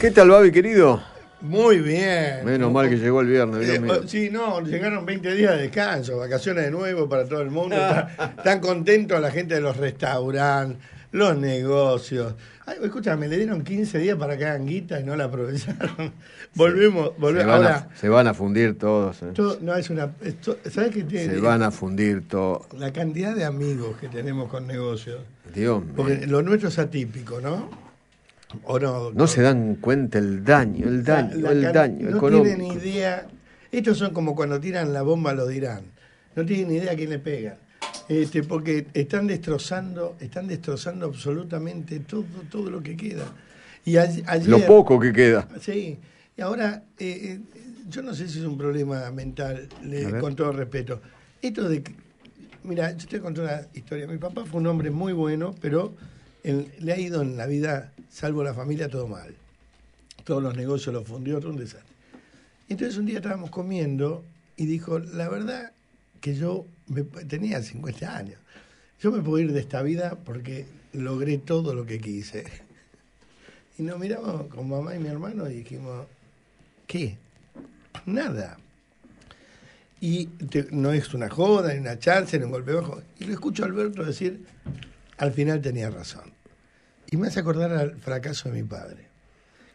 ¿Qué tal, Babi, querido? Muy bien. Menos mal que llegó el viernes. Dios eh, oh, Sí, no, llegaron 20 días de descanso, vacaciones de nuevo para todo el mundo. Están contentos la gente de los restaurantes, los negocios. Ay, escúchame, le dieron 15 días para que hagan guita y no la aprovecharon. volvemos, volvemos. Se a, se van a fundir todos. ¿eh? no, es una, ¿sabes qué tiene? Se van a fundir todos. La cantidad de amigos que tenemos con negocios. Dios mío. Porque lo nuestro es atípico, ¿no? no, se dan cuenta el daño, el daño, el daño no tienen idea. Estos son como cuando tiran la bomba lo dirán No tienen idea a quién le pegan. Este, porque están destrozando, están destrozando absolutamente todo, todo lo que queda. Y lo poco que queda. Sí. Y ahora, eh, eh, yo no sé si es un problema mental, con todo respeto. Esto de. Mira, yo te conté una historia. Mi papá fue un hombre muy bueno, pero le ha ido en la vida salvo la familia, todo mal. Todos los negocios los fundió, todo un desastre. Entonces un día estábamos comiendo y dijo, la verdad que yo me, tenía 50 años, yo me puedo ir de esta vida porque logré todo lo que quise. Y nos miramos con mamá y mi hermano y dijimos, ¿qué? Nada. Y no es una joda, ni una chance, ni un golpe bajo. Y lo escucho a Alberto decir, al final tenía razón. Y me hace acordar al fracaso de mi padre.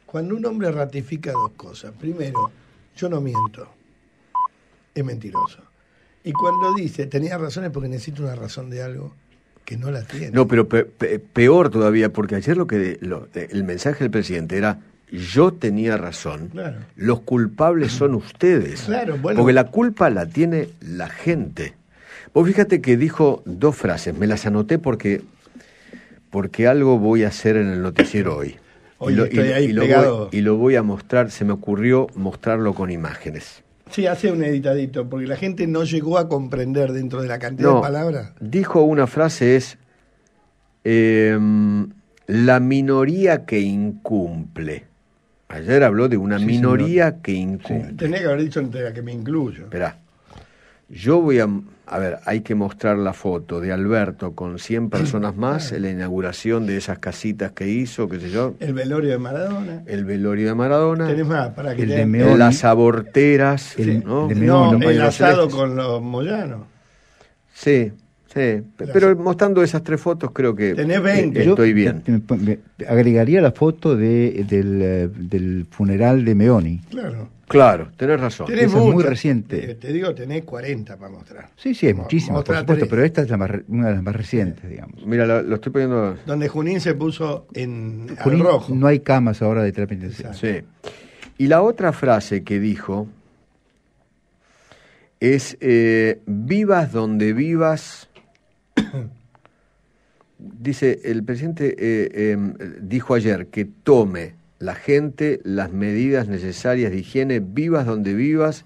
Cuando un hombre ratifica dos cosas. Primero, yo no miento. Es mentiroso. Y cuando dice, tenía razones porque necesito una razón de algo, que no la tiene. No, pero peor todavía, porque ayer lo que el mensaje del presidente era yo tenía razón, los culpables son ustedes. Porque la culpa la tiene la gente. Vos fíjate que dijo dos frases, me las anoté porque porque algo voy a hacer en el noticiero hoy. y, lo, estoy ahí voy, y lo voy a mostrar, se me ocurrió mostrarlo con imágenes. Sí, hace un editadito, porque la gente no llegó a comprender dentro de la cantidad de palabras. Dijo una frase es, em, la minoría que incumple. Ayer habló de una minoría que incumple. Sí, tenía que haber dicho entre que me incluyo. Espera, yo voy a, a ver, hay que mostrar la foto de Alberto con 100 personas más en la inauguración de esas casitas que hizo, qué sé yo. El velorio de Maradona. El velorio de Maradona. para el de Las aborteras. ¿no? el asado con los moyanos. Sí, Sí, pero mostrando esas tres fotos creo que Tenés 20. Eh, estoy bien. agregaría la foto eh, del, funeral de Meoni. Claro. Claro, tenés razón. es muy reciente. Eh, te digo, tenés 40 para mostrar. Sí, sí, hay muchísimas, por supuesto, pero esta es una de las más recientes, digamos. Mira, lo, estoy poniendo... Donde Junín se puso en rojo. No hay camas ahora de terapia intensiva. Sí. Y la otra frase que dijo es, vivas donde vivas Dice, el presidente eh, em, dijo ayer que tome la gente las medidas necesarias de higiene, vivas donde vivas,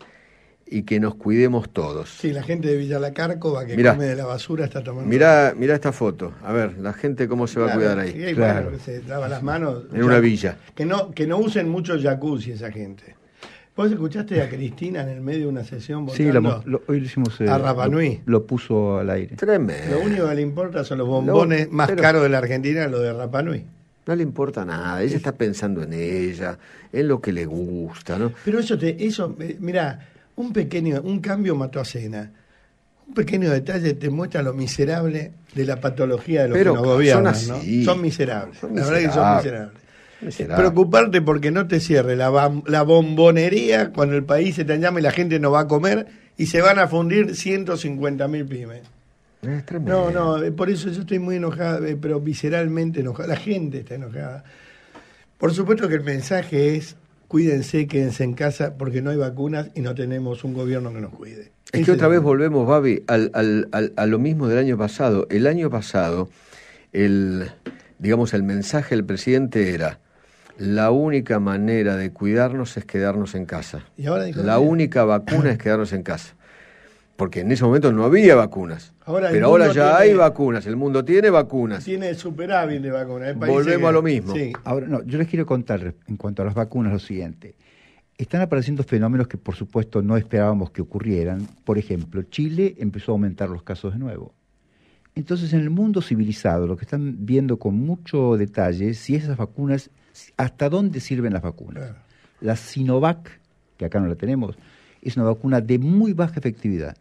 y que nos cuidemos todos. Sí, la gente de Villalacárcova que come de la basura está tomando... Mirá, esta foto, a ver, la gente cómo se va a cuidar ahí. claro. se lava las manos. En una villa. Que no, que no usen mucho jacuzzi esa gente. ¿Vos escuchaste a Cristina en el medio de una sesión Sí, lo, hoy hicimos. Eh, a Rapanui. Lo, lo, puso al aire. Tremendo. Lo único que le importa son los bombones más caros de la Argentina, lo de Rapanui. No le importa nada, ella está pensando en ella, en lo que le gusta, ¿no? Pero eso, te, eso eh, mira, un pequeño, un cambio mató a Cena. Un pequeño detalle te muestra lo miserable de la patología de los gobiernos, Son miserables. La verdad que son miserables. Preocuparte porque no te cierre la, la bombonería cuando el país se te llama y la gente no va a comer y se van a fundir 150 mil pymes. Es no, no, eh, por eso yo estoy muy enojada, eh, pero visceralmente enojada. La gente está enojada. Por supuesto que el mensaje es cuídense, quédense en casa porque no hay vacunas y no tenemos un gobierno que nos cuide. Es que otra vez volvemos, Babi, al, a lo mismo del año pasado. El año pasado, el, digamos, el mensaje del presidente era la única manera de cuidarnos es quedarnos en casa. ¿Y ahora, la única vacuna es quedarnos en casa. Porque en ese momento no había vacunas. pero ahora ya hay vacunas, el mundo tiene vacunas. Tiene superávit de vacunas. Volvemos a lo mismo. Ahora, no, yo les quiero contar en cuanto a las vacunas lo siguiente. Están apareciendo fenómenos que por supuesto no esperábamos que ocurrieran. Por ejemplo, Chile empezó a aumentar los casos de nuevo. Entonces, en el mundo civilizado, lo que están viendo con mucho detalle, si esas vacunas hasta dónde sirven las vacunas. La Sinovac, que acá no la tenemos, es una vacuna de muy baja efectividad.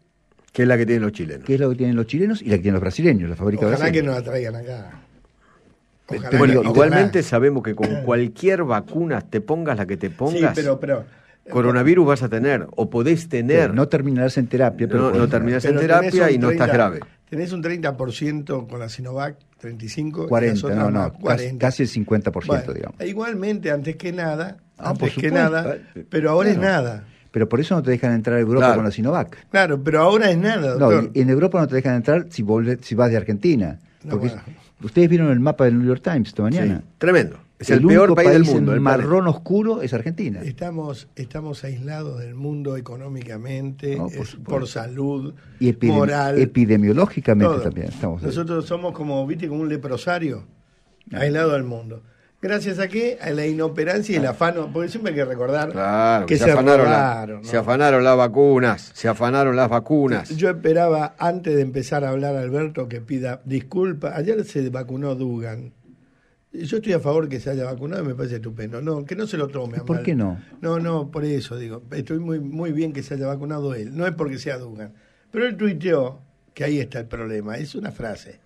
Que es la que tienen los chilenos. Que es la que tienen los chilenos y la que tienen los brasileños, la fábrica Ojalá que nos la traigan acá. igualmente sabemos que con cualquier vacuna, te pongas la que te pongas, pero, eh, coronavirus vas a tener o podés tener. no terminarás en terapia. Pero no, terminarás en terapia y no estás grave tenés un 30% con la Sinovac, 35%. 40%, no, no, casi el 50%, digamos. Igualmente, antes que nada, ah, antes que nada, ah, pero ahora es nada. Pero por eso no te dejan entrar a Europa con la Sinovac. Claro, pero ahora es nada, doctor. No, en Europa no te dejan entrar si, si vas de Argentina. No, Ustedes vieron el mapa del New York Times esta mañana. Sí, tremendo. Es el, peor país, del mundo. el marrón oscuro es Argentina. Estamos, estamos aislados del mundo económicamente, eh, por, salud, moral. Epidemiológicamente también. Nosotros somos como, viste, como un leprosario, ah. aislado del mundo. Gracias a qué? A la inoperancia y el ah. afano, porque siempre hay que recordar que se, afanaron, se afanaron las vacunas, se afanaron las vacunas. Yo esperaba antes de empezar a hablar Alberto que pida disculpas. Ayer se vacunó Dugan. Yo estoy a favor que se haya vacunado, y me parece estupendo. No, que no se lo tome. A ¿Por qué no? No, no, por eso digo. Estoy muy, muy bien que se haya vacunado él. No es porque sea Dugan. Pero él tuiteó que ahí está el problema. Es una frase.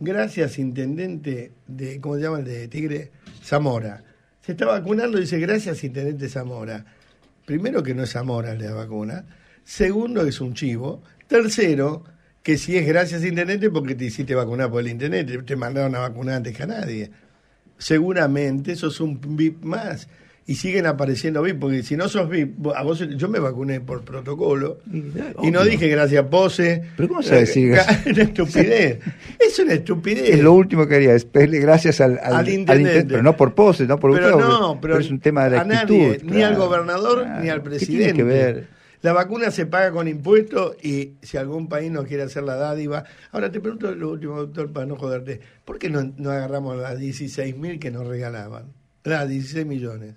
Gracias, intendente de, ¿cómo se llama? El de Tigre, Zamora. Se está vacunando y dice, gracias, intendente Zamora. Primero, que no es Zamora la vacuna. Segundo, que es un chivo. Tercero, que si es gracias, intendente, porque te hiciste vacunar por el intendente. Te mandaron a vacunar antes que a nadie seguramente sos un VIP más. Y siguen apareciendo VIP, porque si no sos VIP, a vos, yo me vacuné por protocolo y eh, no dije gracias pose. Pero ¿cómo se decir? Es una estupidez. es una estupidez. Es lo último que haría, es pedirle gracias al, al, intendente. Pero no por pose, no por pero no, pero, es un tema de a actitud. Nadie, Ni al gobernador ni al presidente. ver? La vacuna se paga con impuestos y si algún país no quiere hacer la dádiva. Ahora te pregunto lo último, doctor, para no joderte, ¿por qué no, agarramos las 16.000 mil que nos regalaban? Las 16 millones.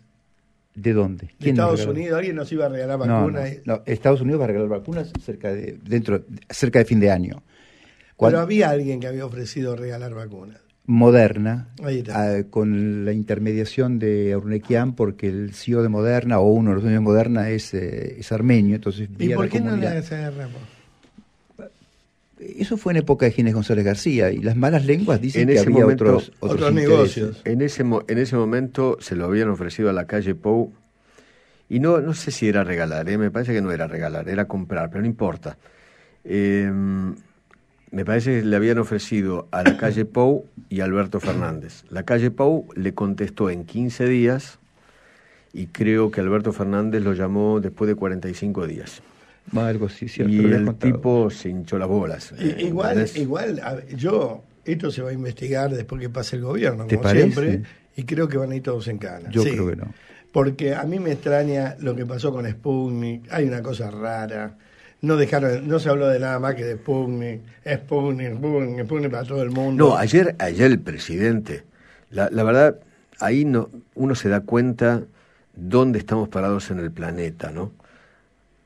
¿De dónde? de Estados Unidos, alguien nos iba a regalar vacunas. No, Estados Unidos va a regalar vacunas cerca de, dentro, cerca de fin de año. Pero había alguien que había ofrecido regalar vacunas. Moderna, ah, con la intermediación de Aurnequian, porque el CEO de Moderna, o uno de los dueños de Moderna, es, eh, es armenio. Entonces, ¿Y por qué no la Eso fue en época de Ginés González García, y las malas lenguas dicen que había otros, negocios. En ese, en ese momento se lo habían ofrecido a la calle Pou, y no, no sé si era regalar, ¿eh? me parece que no era regalar, era comprar, pero no importa. Em, me parece que le habían ofrecido a la calle Pou y a Alberto Fernández. La calle Pou le contestó en 15 días y creo que Alberto Fernández lo llamó después de 45 días. Marcos, sí, cierto. Y el tipo se hinchó las bolas. Eh, igual, igual yo, esto se va a investigar después que pase el gobierno, como siempre, y creo que van a ir todos en cana. Yo creo que no. Porque a mí me extraña lo que pasó con Sputnik, hay una cosa rara no no se habló de nada más que de Sputnik, Sputnik, para todo el mundo. No, ayer, ayer el presidente, la, verdad, ahí no, uno se da cuenta dónde estamos parados en el planeta, ¿no?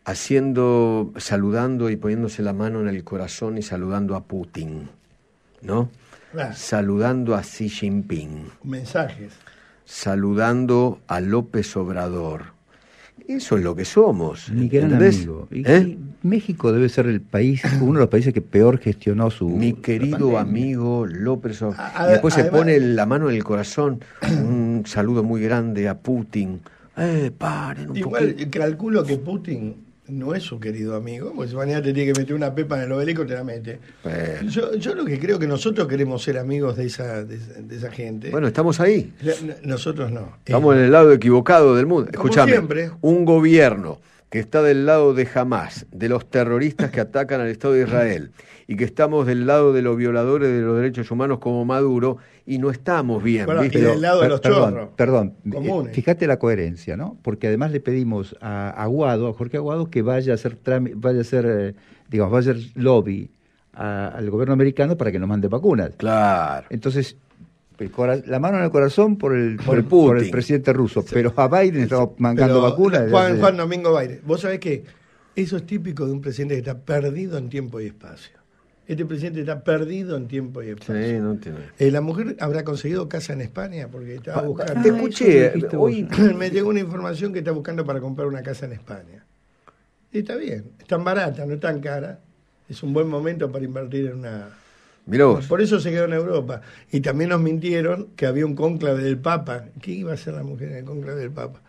Haciendo, saludando y poniéndose la mano en el corazón y saludando a Putin, ¿no? Saludando a Xi Jinping. Mensajes. Saludando a López Obrador eso es lo que somos. Mi gran amigo. ¿Eh? México debe ser el país, uno de los países que peor gestionó su. Mi querido amigo López. Obrador. y después se pone la mano en el corazón. Un saludo muy grande a Putin. Eh, paren un Igual, calculo que Putin no es su querido amigo, porque si mañana te tiene que meter una pepa en el obelisco, te la mete. Yo, yo lo que creo que nosotros queremos ser amigos de esa, de, esa gente. Bueno, estamos ahí. nosotros no. Estamos en el lado equivocado del mundo. Escuchame, un gobierno que está del lado de jamás, de los terroristas que atacan al Estado de Israel, y que estamos del lado de los violadores de los derechos humanos como Maduro, y no estamos bien. Bueno, Y del lado de los chorros. Perdón, eh, fíjate la coherencia, ¿no? Porque además le pedimos a Aguado, a Jorge Aguado, que vaya a hacer, vaya a hacer, eh, digamos, vaya a hacer lobby al gobierno americano para que nos mande vacunas. Claro. Entonces, la mano en el corazón por el, por, el, presidente ruso, pero a Biden estaba mandando vacunas. Juan, Domingo Biden, vos sabés que eso es típico de un presidente que está perdido en tiempo y espacio. Este presidente está perdido en tiempo y espacio. Eh, la mujer habrá conseguido casa en España porque estaba buscando. te escuché. hoy me llegó una información que está buscando para comprar una casa en España. está bien, es tan barata, no es tan cara. Es un buen momento para invertir en una por eso se quedó en Europa. Y también nos mintieron que había un cónclave del Papa. ¿Qué iba a hacer la mujer en el cónclave del Papa?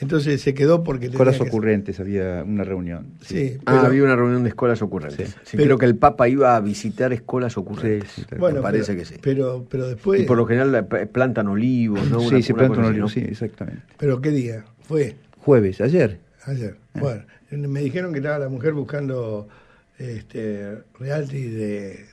Entonces se quedó porque... Escuelas ocurrentes, había una reunión. Sí, ah, había una reunión de escuelas ocurrentes. pero, creo que el Papa iba a visitar escuelas ocurrentes, bueno, parece que sí. Pero, pero después... Y por lo general eh, plantan olivos, ¿no? sí, se plantan olivos, sí, exactamente. ¿Pero qué día? ¿Fue? Jueves, ayer. Ayer, ah. bueno. Me dijeron que estaba la mujer buscando este, realty de,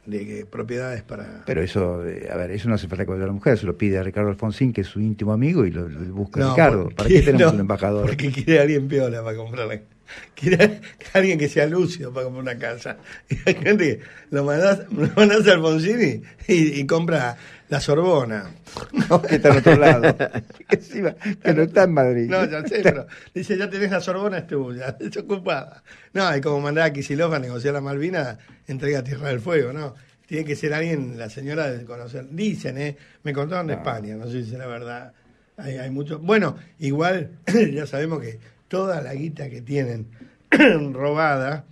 propiedades para... Pero eso, eh, a ver, eso no hace falta que la mujer, se lo pide a Ricardo Alfonsín, que es su íntimo amigo, y lo, busca Ricardo. ¿Para qué tenemos un embajador? Porque quiere alguien piola para comprarle. Quiere alguien que sea lúcido para comprar una casa. Y hay gente que lo mandás, lo a Alfonsini y, y compra la Sorbona. No, que está en otro lado. que no está en Madrid. No, ya sé, pero dice, ya tenés la Sorbona, es tuya, es ocupada. No, y como mandar a Kicillof a negociar la Malvina, entrega Tierra del Fuego, ¿no? Tiene que ser alguien, la señora de conocer. Dicen, ¿eh? Me contaron de ah. España, no sé si es la verdad. Hay, hay mucho. Bueno, igual ya sabemos que toda la guita que tienen robada,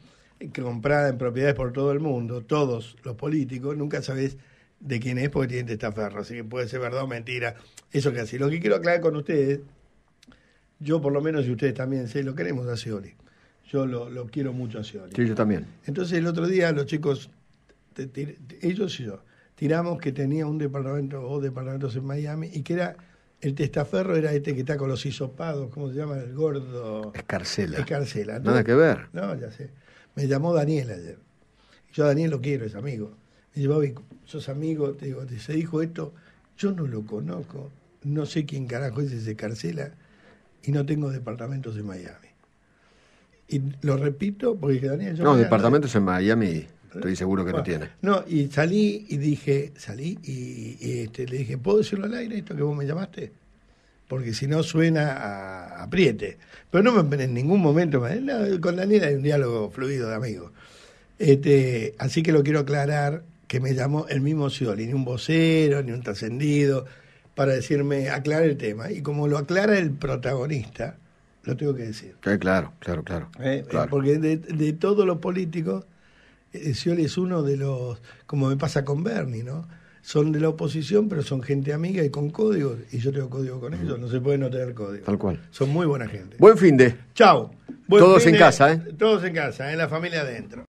comprada en propiedades por todo el mundo, todos los políticos, nunca sabés de quién es porque tienen testaferro. Así que puede ser verdad o mentira. Eso que así. Lo que quiero aclarar con ustedes, yo por lo menos y ustedes también, sé, lo queremos a Yo lo, quiero mucho a Sí, yo también. Entonces el otro día los chicos, ellos y yo, tiramos que tenía un departamento o departamentos en Miami y que era el testaferro era este que está con los hisopados, ¿cómo se llama? El gordo. Escarcela. Escarcela. ¿no? Nada que ver. No, ya sé. Me llamó Daniel ayer. Yo a Daniel lo quiero, es amigo. Me dice, Bobby, sos amigo, te digo, se dijo esto, yo no lo conozco, no sé quién carajo es ese Carcela y no tengo departamentos en Miami. Y lo repito porque Daniel... Yo no, departamentos en Miami Estoy seguro que no tiene. No, y salí y dije, salí y, este, le dije, ¿puedo decirlo al aire esto que vos me llamaste? Porque si no suena a apriete. Pero no en ningún momento, con Daniela hay un diálogo fluido de amigos. Este, así que lo quiero aclarar que me llamó el mismo Scioli, ni un vocero, ni un trascendido, para decirme, aclara el tema. Y como lo aclara el protagonista, lo tengo que decir. claro, claro, claro. Eh, eh, porque de, todos los políticos Scioli es uno de los, como me pasa con Bernie, ¿no? Son de la oposición, pero son gente amiga y con código y yo tengo código con ellos, no se puede no tener código. Tal cual. Son muy buena gente. Buen fin de. Chao. Todos en casa, ¿eh? Todos en casa, en la familia adentro.